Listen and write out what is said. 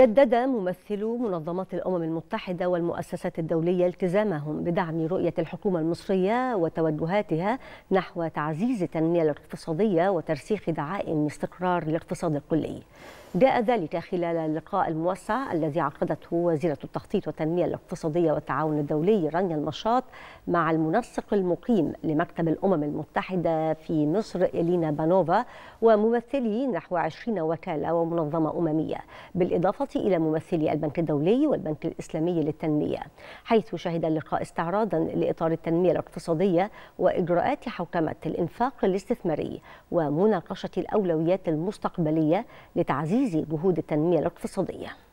جدد ممثلو منظمات الأمم المتحدة والمؤسسات الدولية التزامهم بدعم رؤية الحكومة المصرية وتوجهاتها نحو تعزيز التنمية الاقتصادية وترسيخ دعائم استقرار الاقتصاد الكلي جاء ذلك خلال اللقاء الموسع الذي عقدته وزيرة التخطيط والتنمية الاقتصادية والتعاون الدولي رانيا المشاط مع المنسق المقيم لمكتب الأمم المتحدة في مصر إلينا بانوفا وممثلي نحو 20 وكالة ومنظمة أممية بالإضافة الوزارة إلى ممثلي البنك الدولي والبنك الإسلامي للتنمية حيث شهد اللقاء استعراضا لإطار التنمية الاقتصادية وإجراءات حوكمة الإنفاق الاستثماري ومناقشة الأولويات المستقبلية لتعزيز جهود التنمية الاقتصادية